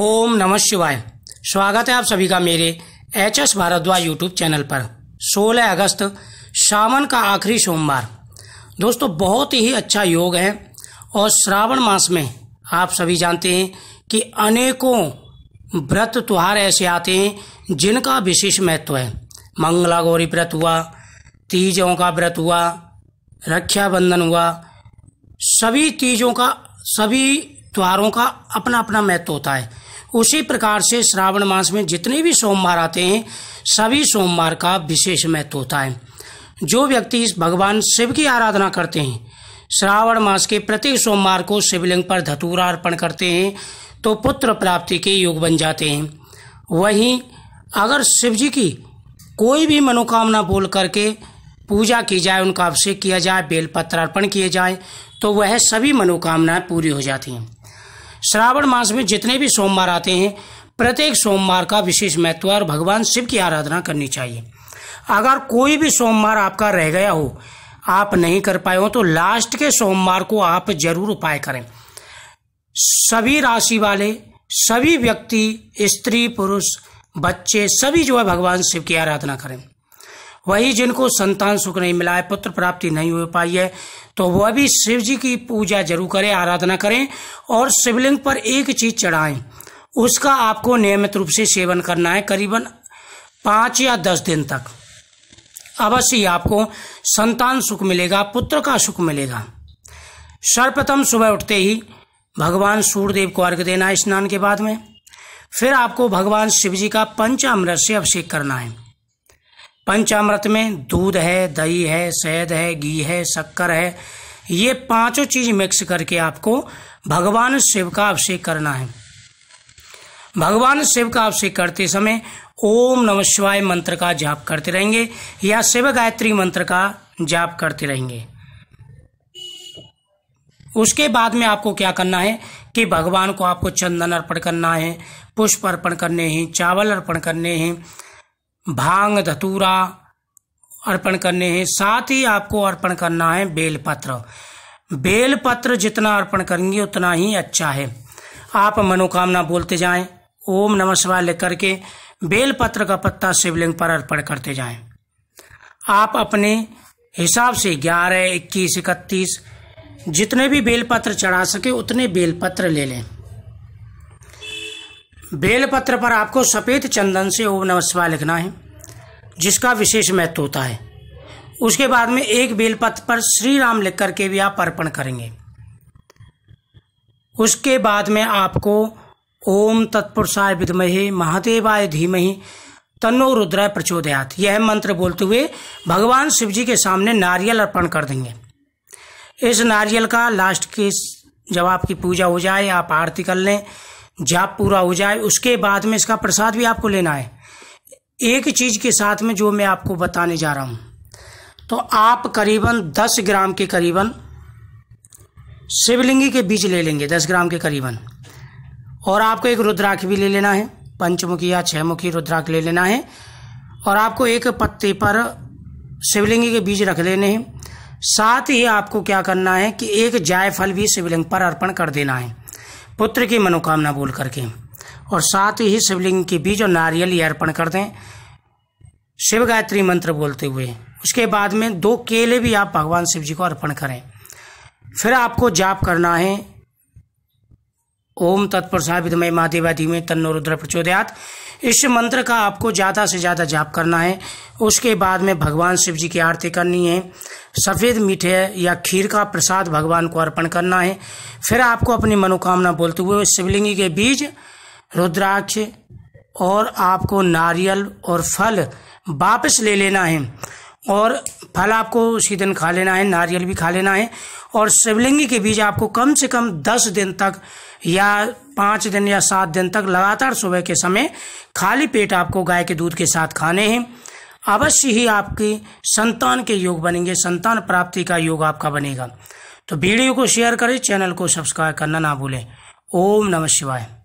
ओम नमः शिवाय स्वागत है आप सभी का मेरे H S Bhardwaj YouTube channel पर 16 अगस्त सावन का आखिरी सोमवार दोस्तों बहुत ही अच्छा योग है और श्रावण मास में आप सभी जानते हैं कि अनेकों व्रत त्योहार ऐसे आते हैं जिनका विशेष महत्व है मंगला गौरी व्रत हुआ तीजों का व्रत हुआ रक्षाबंधन हुआ सभी तीजों का सभी त्योहारों का अपना अपना महत्व होता है उसी प्रकार से श्रावण मास में जितने भी सोमवार आते हैं सभी सोमवार का विशेष महत्व होता है जो व्यक्ति इस भगवान शिव की आराधना करते हैं श्रावण मास के प्रत्येक सोमवार को शिवलिंग पर धतूरा अर्पण करते हैं तो पुत्र प्राप्ति के योग बन जाते हैं वहीं अगर शिव जी की कोई भी मनोकामना बोल करके पूजा की जाए उनका अभिषेक किया जाए बेलपत्र अर्पण किए जाए तो वह सभी मनोकामनाएं पूरी हो जाती हैं श्रावण मास में जितने भी सोमवार आते हैं प्रत्येक सोमवार का विशेष महत्व और भगवान शिव की आराधना करनी चाहिए अगर कोई भी सोमवार आपका रह गया हो आप नहीं कर पाए हो तो लास्ट के सोमवार को आप जरूर उपाय करें सभी राशि वाले सभी व्यक्ति स्त्री पुरुष बच्चे सभी जो है भगवान शिव की आराधना करें वही जिनको संतान सुख नहीं मिला है पुत्र प्राप्ति नहीं हो पाई है तो वह भी शिव जी की पूजा जरूर करें आराधना करें और शिवलिंग पर एक चीज चढ़ाएं उसका आपको नियमित रूप से सेवन करना है करीबन पाँच या दस दिन तक अवश्य आपको संतान सुख मिलेगा पुत्र का सुख मिलेगा सर्वप्रथम सुबह उठते ही भगवान सूर्यदेव को अर्घ देना है स्नान के बाद में फिर आपको भगवान शिव जी का पंचामृत से अभिषेक करना है पंचामृत में दूध है दही है शहद है घी है शक्कर है ये पांचों चीज मिक्स करके आपको भगवान शिव का अभिषेक करना है भगवान शिव का अभिषेक करते समय ओम नमः शिवाय मंत्र का जाप करते रहेंगे या शिव गायत्री मंत्र का जाप करते रहेंगे उसके बाद में आपको क्या करना है कि भगवान को आपको चंदन अर्पण करना है पुष्प अर्पण करने हैं चावल अर्पण करने हैं भांग धतूरा अर्पण करने हैं साथ ही आपको अर्पण करना है बेलपत्र बेलपत्र जितना अर्पण करेंगे उतना ही अच्छा है आप मनोकामना बोलते जाएं ओम नमः शिवाय लेकर करके बेलपत्र का पत्ता शिवलिंग पर अर्पण करते जाएं आप अपने हिसाब से ग्यारह इक्कीस इकतीस जितने भी बेलपत्र चढ़ा सके उतने बेलपत्र ले लें बेलपत्र पर आपको सफ़ेद चंदन से ओम नमस्वा शिवाय लिखना है जिसका विशेष महत्व होता है उसके बाद में एक बेलपत्र पर श्री राम लिख करके भी आप अर्पण करेंगे उसके बाद में आपको ओम तत्पुरुषाय विदमहे महादेवाय धीमहि तन्नो रुद्राय प्रचोदयात यह मंत्र बोलते हुए भगवान शिव जी के सामने नारियल अर्पण कर देंगे इस नारियल का लास्ट के जब आपकी पूजा हो जाए आप आरती कर लें जाप पूरा हो जाए उसके बाद में इसका प्रसाद भी आपको लेना है एक चीज के साथ में जो मैं आपको बताने जा रहा हूं तो आप करीबन दस ग्राम के करीबन शिवलिंगी के बीज ले लेंगे दस ग्राम के करीबन और आपको एक रुद्राक्ष भी ले लेना है पंचमुखी या मुखी रुद्राक्ष ले लेना है और आपको एक पत्ते पर शिवलिंगी के बीज रख लेने हैं साथ ही आपको क्या करना है कि एक जायफल भी शिवलिंग पर अर्पण कर देना है पुत्र की मनोकामना बोल करके और साथ ही शिवलिंग के बीज और नारियल ही अर्पण कर दें शिव गायत्री मंत्र बोलते हुए उसके बाद में दो केले भी आप भगवान शिव जी को अर्पण करें फिर आपको जाप करना है ओम तत्पुरुषाविदमय महादेवा धीमे तन्नो रुद्र प्रचोदयात इस मंत्र का आपको ज़्यादा से ज़्यादा जाप करना है उसके बाद में भगवान शिव जी की आरती करनी है सफ़ेद मीठे या खीर का प्रसाद भगवान को अर्पण करना है फिर आपको अपनी मनोकामना बोलते हुए शिवलिंगी के बीज रुद्राक्ष और आपको नारियल और फल वापस ले लेना है और फल आपको उसी दिन खा लेना है नारियल भी खा लेना है और शिवलिंग के बीज आपको कम से कम दस दिन तक या पाँच दिन या सात दिन तक लगातार सुबह के समय खाली पेट आपको गाय के दूध के साथ खाने हैं अवश्य ही आपकी संतान के योग बनेंगे संतान प्राप्ति का योग आपका बनेगा तो वीडियो को शेयर करें चैनल को सब्सक्राइब करना ना भूलें ओम नमः शिवाय